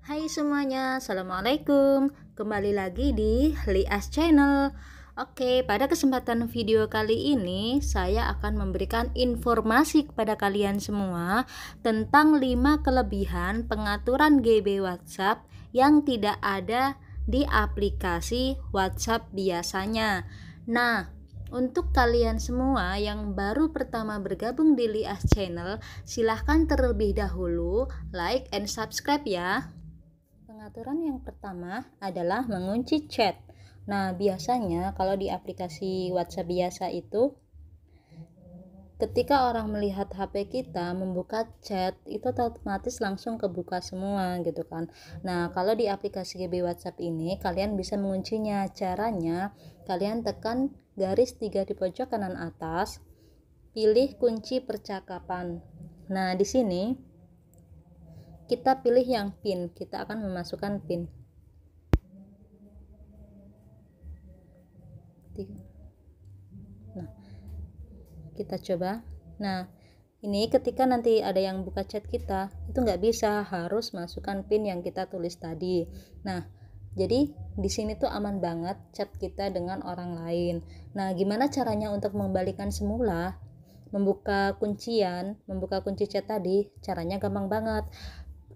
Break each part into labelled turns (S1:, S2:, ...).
S1: Hai semuanya, Assalamualaikum Kembali lagi di Lias Channel Oke, pada kesempatan video kali ini Saya akan memberikan informasi kepada kalian semua Tentang 5 kelebihan pengaturan GB WhatsApp Yang tidak ada di aplikasi WhatsApp biasanya Nah, untuk kalian semua yang baru pertama bergabung di Lias Channel, silahkan terlebih dahulu like and subscribe ya. Pengaturan yang pertama adalah mengunci chat. Nah, biasanya kalau di aplikasi WhatsApp biasa itu ketika orang melihat HP kita membuka chat itu otomatis langsung kebuka semua gitu kan nah kalau di aplikasi GB WhatsApp ini kalian bisa menguncinya caranya kalian tekan garis tiga di pojok kanan atas pilih kunci percakapan nah di sini kita pilih yang pin kita akan memasukkan pin nah kita coba nah ini ketika nanti ada yang buka chat kita itu nggak bisa harus masukkan pin yang kita tulis tadi nah jadi di sini tuh aman banget chat kita dengan orang lain nah gimana caranya untuk membalikan semula membuka kuncian membuka kunci chat tadi caranya gampang banget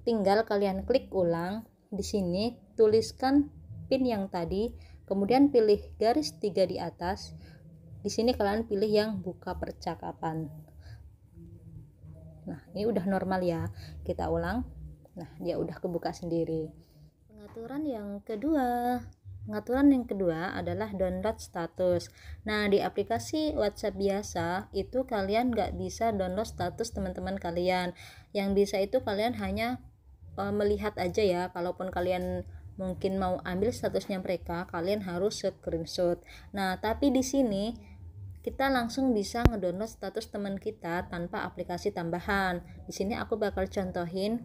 S1: tinggal kalian klik ulang di sini tuliskan pin yang tadi kemudian pilih garis tiga di atas di sini kalian pilih yang buka percakapan nah ini udah normal ya kita ulang nah dia udah kebuka sendiri pengaturan yang kedua Pengaturan yang kedua adalah download status. Nah, di aplikasi WhatsApp biasa itu kalian nggak bisa download status teman-teman kalian. Yang bisa itu kalian hanya uh, melihat aja ya kalaupun kalian mungkin mau ambil statusnya mereka kalian harus screenshot nah tapi di sini kita langsung bisa ngedownload status teman kita tanpa aplikasi tambahan di sini aku bakal contohin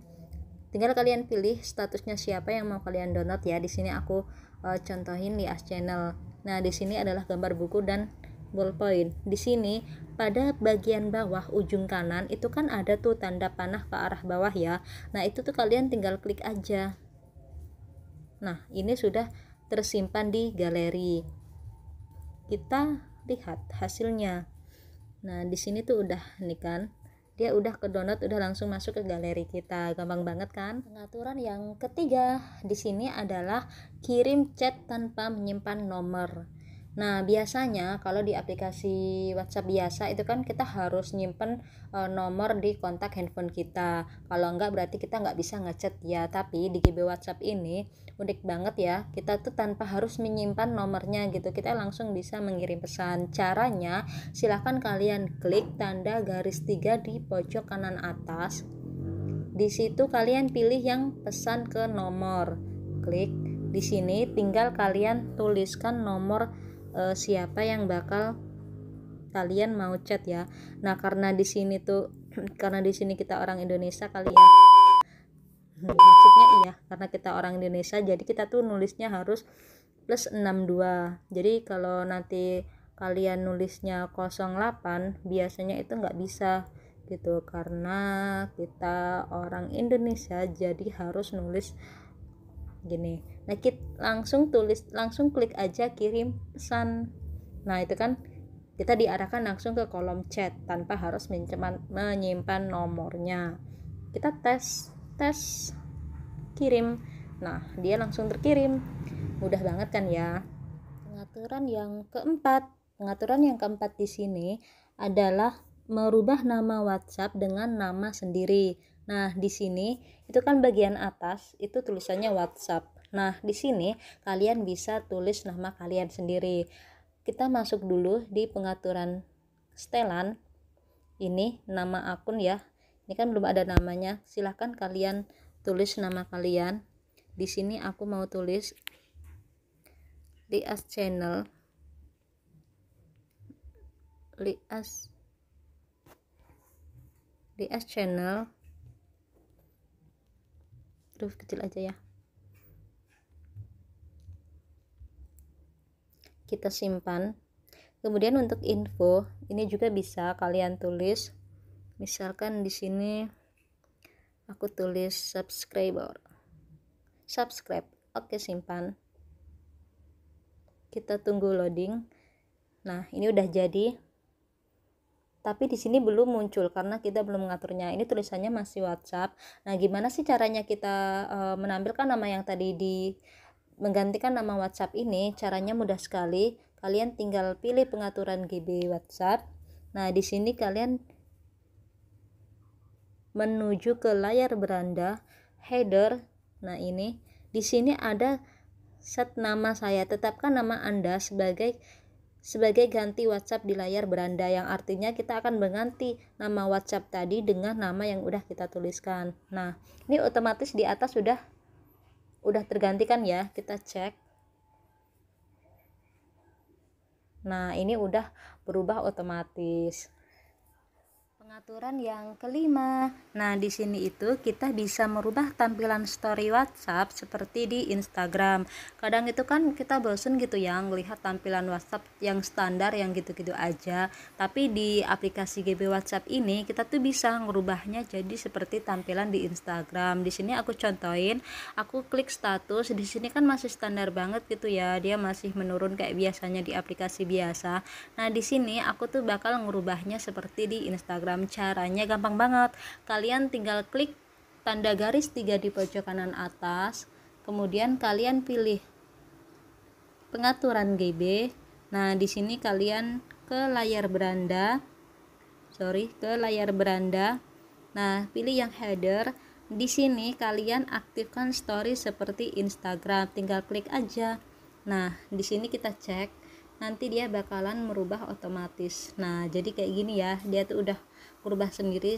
S1: tinggal kalian pilih statusnya siapa yang mau kalian download ya di sini aku uh, contohin di as channel nah di sini adalah gambar buku dan ballpoint. Di sini pada bagian bawah ujung kanan itu kan ada tuh tanda panah ke arah bawah ya. Nah, itu tuh kalian tinggal klik aja. Nah, ini sudah tersimpan di galeri. Kita lihat hasilnya. Nah, di sini tuh udah nih kan dia udah ke download udah langsung masuk ke galeri kita gampang banget kan pengaturan yang ketiga di sini adalah kirim chat tanpa menyimpan nomor Nah, biasanya kalau di aplikasi WhatsApp biasa itu kan kita harus nyimpen e, nomor di kontak handphone kita. Kalau enggak berarti kita nggak bisa ngechat ya. Tapi di GB WhatsApp ini unik banget ya. Kita tuh tanpa harus menyimpan nomornya gitu. Kita langsung bisa mengirim pesan. Caranya silahkan kalian klik tanda garis tiga di pojok kanan atas. Di situ kalian pilih yang pesan ke nomor. Klik di sini tinggal kalian tuliskan nomor uh, siapa yang bakal kalian mau chat ya. Nah, karena di sini tuh karena di sini kita orang Indonesia kali ya. Maksudnya iya, karena kita orang Indonesia jadi kita tuh nulisnya harus plus 62. Jadi kalau nanti kalian nulisnya 08 biasanya itu nggak bisa gitu karena kita orang Indonesia jadi harus nulis gini nah kita langsung tulis langsung klik aja kirim pesan nah itu kan kita diarahkan langsung ke kolom chat tanpa harus menyimpan, menyimpan nomornya kita tes tes kirim nah dia langsung terkirim mudah banget kan ya pengaturan yang keempat pengaturan yang keempat di sini adalah merubah nama WhatsApp dengan nama sendiri Nah, di sini itu kan bagian atas itu tulisannya WhatsApp. Nah, di sini kalian bisa tulis nama kalian sendiri. Kita masuk dulu di pengaturan setelan. Ini nama akun ya. Ini kan belum ada namanya. Silahkan kalian tulis nama kalian. Di sini aku mau tulis Lias Channel. Lias Lias Channel huruf kecil aja ya kita simpan kemudian untuk info ini juga bisa kalian tulis misalkan di sini aku tulis subscriber subscribe oke simpan kita tunggu loading nah ini udah jadi tapi di sini belum muncul karena kita belum mengaturnya. Ini tulisannya masih WhatsApp. Nah, gimana sih caranya kita e, menampilkan nama yang tadi di menggantikan nama WhatsApp ini? Caranya mudah sekali. Kalian tinggal pilih pengaturan GB WhatsApp. Nah, di sini kalian menuju ke layar beranda header. Nah, ini di sini ada set nama saya. Tetapkan nama Anda sebagai sebagai ganti WhatsApp di layar beranda yang artinya kita akan mengganti nama WhatsApp tadi dengan nama yang udah kita tuliskan. Nah, ini otomatis di atas sudah udah tergantikan ya. Kita cek. Nah, ini udah berubah otomatis. Pengaturan yang kelima. Nah, di sini itu kita bisa merubah tampilan story WhatsApp seperti di Instagram. Kadang itu kan kita bosen gitu ya ngelihat tampilan WhatsApp yang standar yang gitu-gitu aja. Tapi di aplikasi GB WhatsApp ini kita tuh bisa merubahnya jadi seperti tampilan di Instagram. Di sini aku contohin, aku klik status. Di sini kan masih standar banget gitu ya. Dia masih menurun kayak biasanya di aplikasi biasa. Nah, di sini aku tuh bakal ngerubahnya seperti di Instagram Caranya gampang banget. Kalian tinggal klik tanda garis tiga di pojok kanan atas. Kemudian kalian pilih pengaturan GB. Nah, di sini kalian ke layar beranda. Sorry, ke layar beranda. Nah, pilih yang header. Di sini kalian aktifkan story seperti Instagram, tinggal klik aja. Nah, di sini kita cek nanti dia bakalan merubah otomatis nah jadi kayak gini ya dia tuh udah merubah sendiri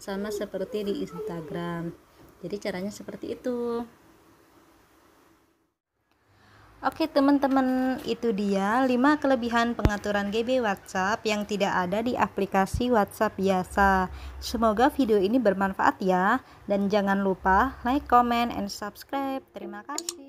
S1: sama seperti di Instagram jadi caranya seperti itu Oke teman-teman itu dia 5 kelebihan pengaturan GB WhatsApp yang tidak ada di aplikasi WhatsApp biasa Semoga video ini bermanfaat ya Dan jangan lupa like, comment, and subscribe Terima kasih